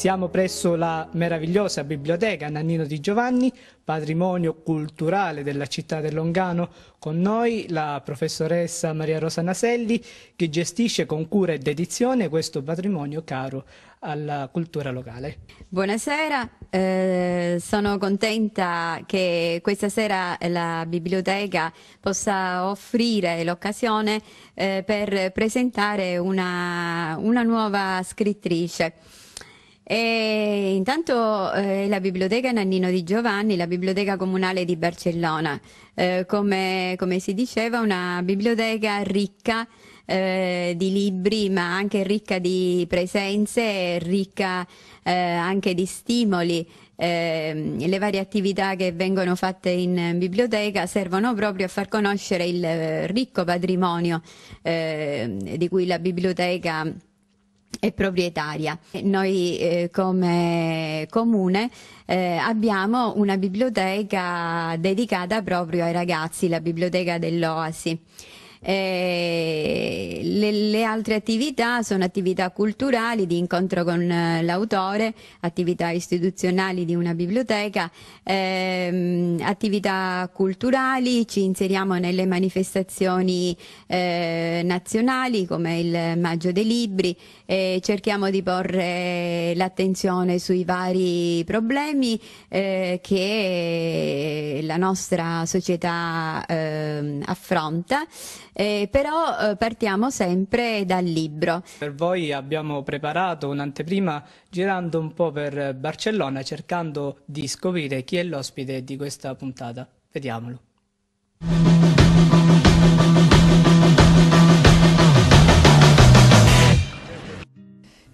Siamo presso la meravigliosa biblioteca Nannino Di Giovanni, patrimonio culturale della città del Longano. Con noi la professoressa Maria Rosa Naselli che gestisce con cura e dedizione questo patrimonio caro alla cultura locale. Buonasera, eh, sono contenta che questa sera la biblioteca possa offrire l'occasione eh, per presentare una, una nuova scrittrice. E intanto eh, la biblioteca Nannino di Giovanni, la biblioteca comunale di Barcellona, eh, come, come, si diceva, una biblioteca ricca eh, di libri, ma anche ricca di presenze, ricca eh, anche di stimoli. Ehm, le varie attività che vengono fatte in biblioteca servono proprio a far conoscere il eh, ricco patrimonio ehm, di cui la biblioteca è proprietaria. Noi eh, come comune eh, abbiamo una biblioteca dedicata proprio ai ragazzi, la biblioteca dell'Oasi. Eh, le, le, altre attività sono attività culturali di incontro con eh, l'autore, attività istituzionali di una biblioteca, ehm, attività culturali, ci inseriamo nelle manifestazioni eh, nazionali come il Maggio dei Libri e cerchiamo di porre l'attenzione sui vari problemi eh, che la nostra società ehm, affronta eh, però eh, partiamo sempre dal libro. Per voi abbiamo preparato un'anteprima girando un po' per Barcellona cercando di scoprire chi è l'ospite di questa puntata. Vediamolo.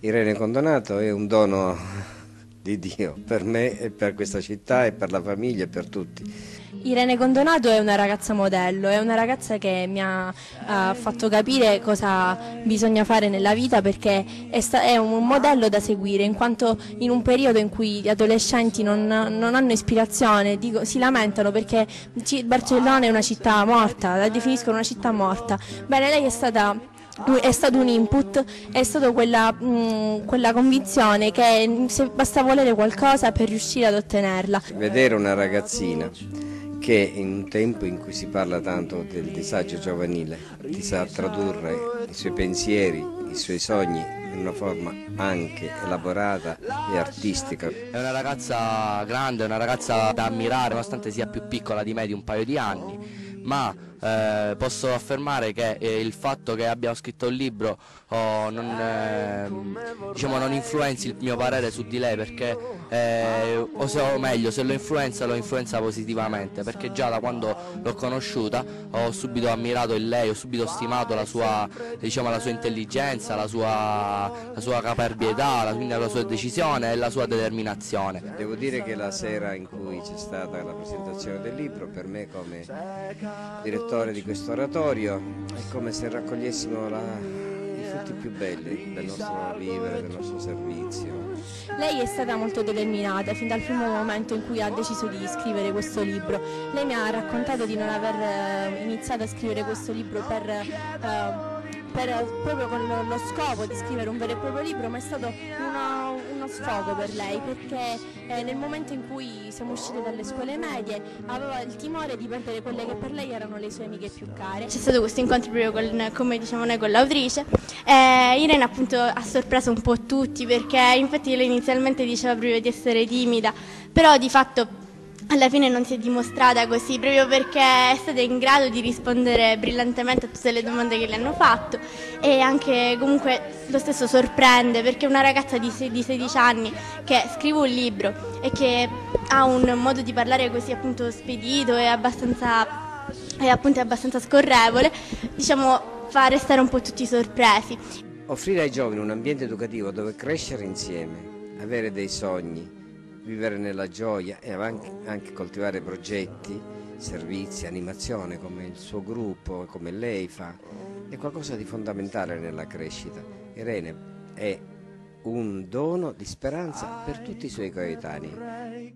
Irene Condonato è un dono di Dio per me e per questa città e per la famiglia e per tutti. Irene Condonato è una ragazza modello, è una ragazza che mi ha uh, fatto capire cosa bisogna fare nella vita perché è, è, un modello da seguire in quanto in un periodo in cui gli adolescenti non, non hanno ispirazione dico, si lamentano perché Barcellona è una città morta, la definiscono una città morta. Bene, lei è stata è stato un input, è stata quella, mm, quella, convinzione che se basta volere qualcosa per riuscire ad ottenerla. Vedere una ragazzina che in un tempo in cui si parla tanto del disagio giovanile ti sa tradurre i suoi pensieri, i suoi sogni in una forma anche elaborata e artistica. È una ragazza grande, è una ragazza da ammirare nonostante sia più piccola di me di un paio di anni, ma eh, posso affermare che eh, il fatto che abbia scritto il libro oh, non, eh, diciamo, non, influenzi il mio parere su di lei perché, eh, o, se, o meglio, se lo influenza lo influenza positivamente perché già da quando l'ho conosciuta ho subito ammirato in lei, ho subito stimato la sua, diciamo, la sua intelligenza, la sua, la sua caparbietà, la, quindi la sua decisione e la sua determinazione. Devo dire che la sera in cui c'è stata la presentazione del libro per me come direttore traiettoria di questo oratorio è come se raccogliessimo la, i frutti più belli del nostro vivere, del nostro servizio. Lei è stata molto determinata fin dal primo momento in cui ha deciso di scrivere questo libro. Lei mi ha raccontato di non aver eh, iniziato a scrivere questo libro per... Uh, per, proprio con lo scopo di scrivere un vero e proprio libro, ma è stato una, uno sfogo per lei perché eh, nel momento in cui siamo uscite dalle scuole medie aveva il timore di perdere quelle che per lei erano le sue amiche più care. C'è stato questo incontro proprio con, come diciamo noi con l'autrice. Eh, Irene appunto ha sorpreso un po' tutti perché infatti lei inizialmente diceva proprio di essere timida, però di fatto alla fine non si è dimostrata così, proprio perché è stata in grado di rispondere brillantemente a tutte le domande che le hanno fatto e anche comunque lo stesso sorprende perché una ragazza di, 16 anni che scrive un libro e che ha un modo di parlare così appunto spedito e abbastanza, e appunto abbastanza scorrevole, diciamo fa restare un po' tutti sorpresi. Offrire ai giovani un ambiente educativo dove crescere insieme, avere dei sogni, vivere nella gioia e anche, anche coltivare progetti, servizi, animazione come il suo gruppo, come lei fa, è qualcosa di fondamentale nella crescita. Irene è un dono di speranza per tutti i suoi coetanei.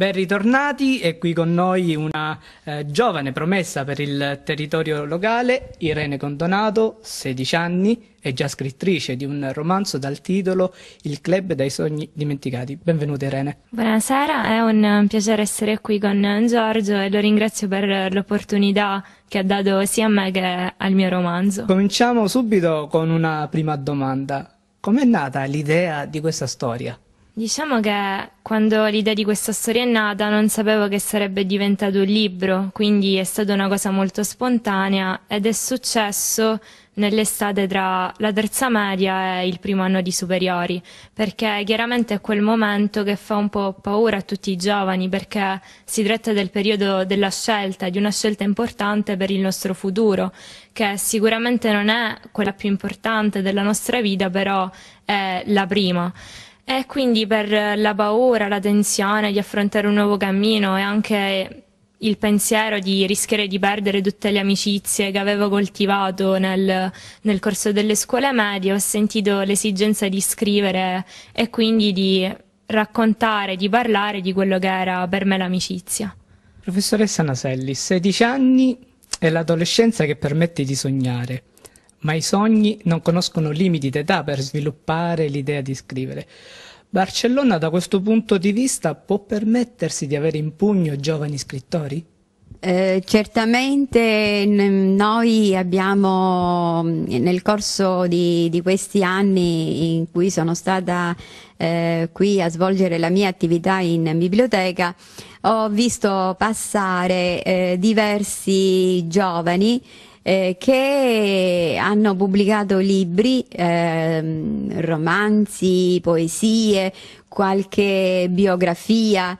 Ben ritornati, è qui con noi una eh, giovane promessa per il territorio locale, Irene Condonato, 16 anni, è già scrittrice di un romanzo dal titolo Il club dai sogni dimenticati. Benvenuta Irene. Buonasera, è un piacere essere qui con Giorgio e lo ringrazio per l'opportunità che ha dato sia a me che al mio romanzo. Cominciamo subito con una prima domanda. Com'è nata l'idea di questa storia? Diciamo che quando l'idea di questa storia è nata non sapevo che sarebbe diventato un libro, quindi è stata una cosa molto spontanea ed è successo nell'estate tra la terza media e il primo anno di superiori, perché chiaramente è quel momento che fa un po' paura a tutti i giovani, perché si tratta del periodo della scelta, di una scelta importante per il nostro futuro, che sicuramente non è quella più importante della nostra vita, però è la prima. E quindi per la paura, la tensione di affrontare un nuovo cammino e anche il pensiero di rischiare di perdere tutte le amicizie che avevo coltivato nel, nel corso delle scuole medie, ho sentito l'esigenza di scrivere e quindi di raccontare, di parlare di quello che era per me l'amicizia. Professoressa Naselli, 16 anni è l'adolescenza che permette di sognare ma i sogni non conoscono limiti d'età per sviluppare l'idea di scrivere. Barcellona da questo punto di vista può permettersi di avere in pugno giovani scrittori? Eh, certamente noi abbiamo nel corso di, di, questi anni in cui sono stata eh, qui a svolgere la mia attività in biblioteca ho visto passare eh, diversi giovani eh, che hanno pubblicato libri, eh, romanzi, poesie, qualche biografia,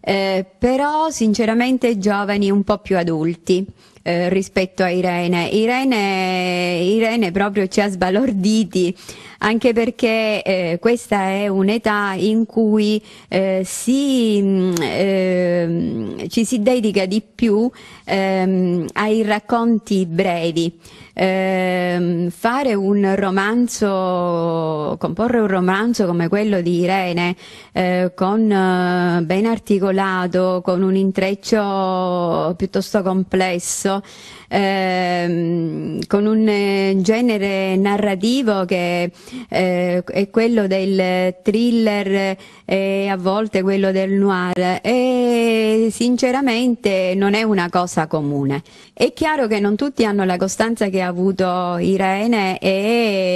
eh, però sinceramente giovani un po' più adulti. Eh, rispetto a Irene. Irene. Irene proprio ci ha sbalorditi anche perché eh, questa è un'età in cui eh, si, mm, ehm, ci si dedica di più ehm, ai racconti brevi eh, fare un romanzo, comporre un romanzo come quello di Irene, eh, con, eh, ben articolato, con un intreccio piuttosto complesso, ehm, con un eh, genere narrativo che eh, è quello del thriller e a volte quello del noir e sinceramente non è una cosa comune. È chiaro che non tutti hanno la costanza che ha avuto Irene e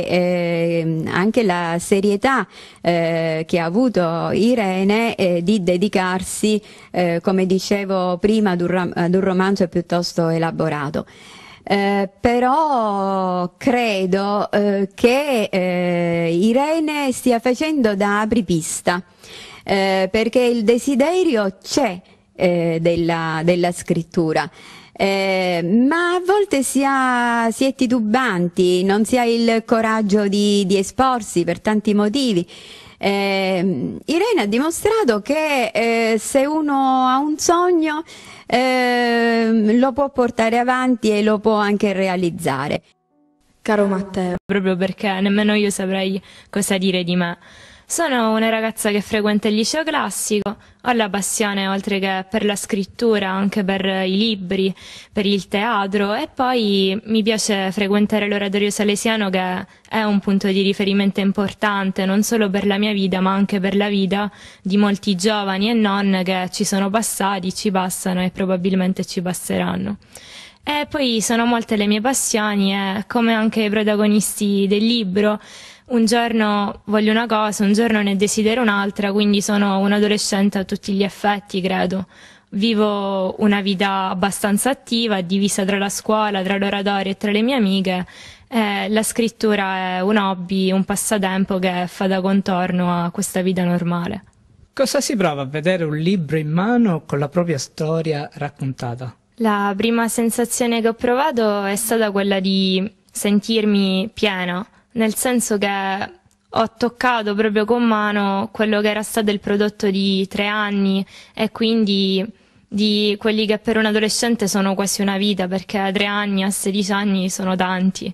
eh, anche la serietà eh, che ha avuto Irene eh, di dedicarsi, eh, come dicevo prima, ad un, ad un romanzo piuttosto elaborato. Eh, però credo eh, che eh, Irene stia facendo da apripista, eh, perché il desiderio c'è eh, della, della scrittura eh, ma a volte si, ha, si, è titubanti, non si ha il coraggio di, di esporsi per tanti motivi. Eh, Irene ha dimostrato che eh, se uno ha un sogno eh, lo può portare avanti e lo può anche realizzare. Caro Matteo, proprio perché nemmeno io saprei cosa dire di me. Sono una ragazza che frequenta il liceo classico, ho la passione oltre che per la scrittura anche per i libri, per il teatro e poi mi piace frequentare l'oratorio salesiano che è un punto di riferimento importante non solo per la mia vita ma anche per la vita di molti giovani e non che ci sono passati, ci passano e probabilmente ci passeranno. E poi sono molte le mie passioni e come anche i protagonisti del libro un giorno voglio una cosa, un giorno ne desidero un'altra, quindi sono un adolescente a tutti gli effetti, credo. Vivo una vita abbastanza attiva, divisa tra la scuola, tra l'oratorio e tra le mie amiche. Eh, la scrittura è un hobby, un passatempo che fa da contorno a questa vita normale. Cosa si prova a vedere un libro in mano con la propria storia raccontata? La prima sensazione che ho provato è stata quella di sentirmi piena nel senso che ho toccato proprio con mano quello che era stato il prodotto di tre anni e quindi di quelli che per un adolescente sono quasi una vita, perché a tre anni, a 16 anni sono tanti.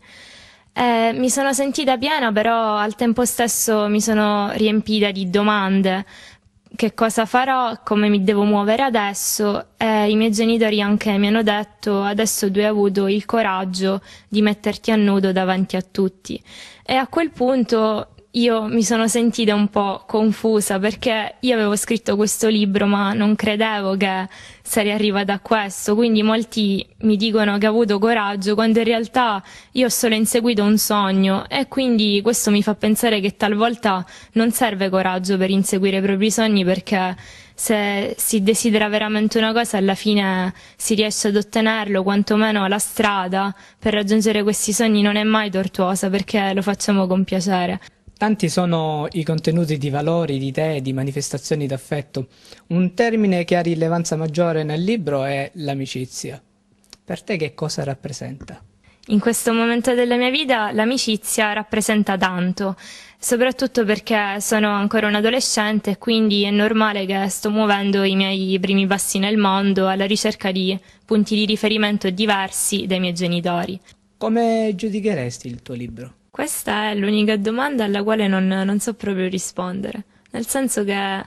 Eh, mi sono sentita piena, però al tempo stesso mi sono riempita di domande, che cosa farò, come mi devo muovere adesso e i miei genitori anche mi hanno detto adesso tu hai avuto il coraggio di metterti a nudo davanti a tutti e a quel punto io mi sono sentita un po' confusa perché io avevo scritto questo libro ma non credevo che sarei arrivata a questo, quindi molti mi dicono che ho avuto coraggio quando in realtà io ho solo inseguito un sogno e quindi questo mi fa pensare che talvolta non serve coraggio per inseguire i propri sogni perché se si desidera veramente una cosa alla fine si riesce ad ottenerlo, quantomeno la strada per raggiungere questi sogni non è mai tortuosa perché lo facciamo con piacere. Tanti sono i contenuti di valori, di idee, di manifestazioni d'affetto. Un termine che ha rilevanza maggiore nel libro è l'amicizia. Per te che cosa rappresenta? In questo momento della mia vita l'amicizia rappresenta tanto, soprattutto perché sono ancora un adolescente e quindi è normale che sto muovendo i miei primi passi nel mondo alla ricerca di punti di riferimento diversi dai miei genitori. Come giudicheresti il tuo libro? Questa è l'unica domanda alla quale non, non, so proprio rispondere, nel senso che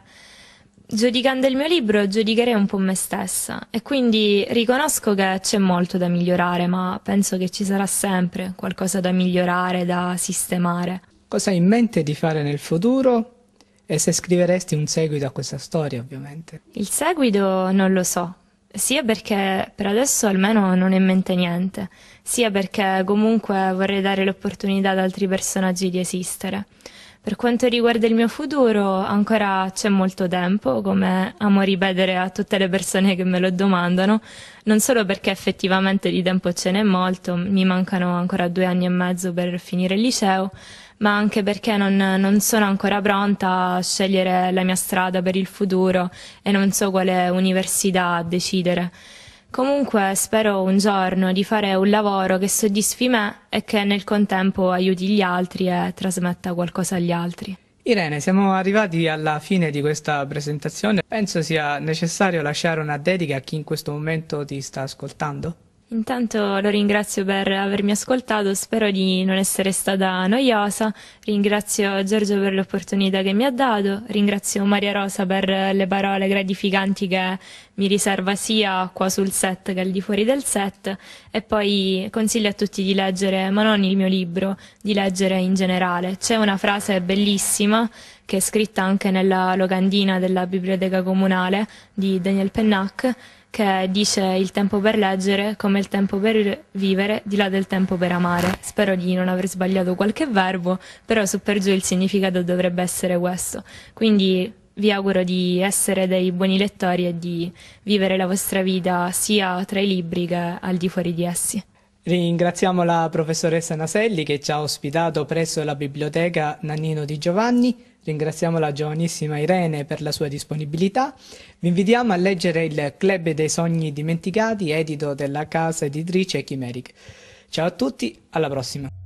giudicando il mio libro giudicherei un po' me stessa e quindi riconosco che c'è molto da migliorare, ma penso che ci sarà sempre qualcosa da migliorare, da sistemare. Cosa hai in mente di fare nel futuro? E se scriveresti un seguito a questa storia, ovviamente? Il seguito non lo so, sia perché per adesso almeno non è in mente niente, sia perché comunque vorrei dare l'opportunità ad altri personaggi di esistere. Per quanto riguarda il mio futuro, ancora c'è molto tempo, come amo ripetere a tutte le persone che me lo domandano, non solo perché effettivamente di tempo ce n'è molto, mi mancano ancora due anni e mezzo per finire il liceo, ma anche perché non, non sono ancora pronta a scegliere la mia strada per il futuro e non so quale università decidere. Comunque spero un giorno di fare un lavoro che soddisfi me e che nel contempo aiuti gli altri e trasmetta qualcosa agli altri. Irene, siamo arrivati alla fine di questa presentazione. Penso sia necessario lasciare una dedica a chi in questo momento ti sta ascoltando. Intanto lo ringrazio per avermi ascoltato, spero di non essere stata noiosa, ringrazio Giorgio per l'opportunità che mi ha dato, ringrazio Maria Rosa per le parole gratificanti che mi riserva sia qua sul set che al di fuori del set e poi consiglio a tutti di leggere, ma non il mio libro, di leggere in generale. C'è una frase bellissima che è scritta anche nella locandina della biblioteca comunale di Daniel Pennac che dice il tempo per leggere come il tempo per vivere di là del tempo per amare. Spero di non aver sbagliato qualche verbo, però su per giù il significato dovrebbe essere questo. Quindi vi auguro di essere dei buoni lettori e di vivere la vostra vita sia tra i libri che al di fuori di essi. Ringraziamo la professoressa Naselli che ci ha ospitato presso la biblioteca Nannino di Giovanni. Ringraziamo la giovanissima Irene per la sua disponibilità. Vi invitiamo a leggere il Club dei Sogni Dimenticati, edito della casa editrice Chimeric. Ciao a tutti, alla prossima!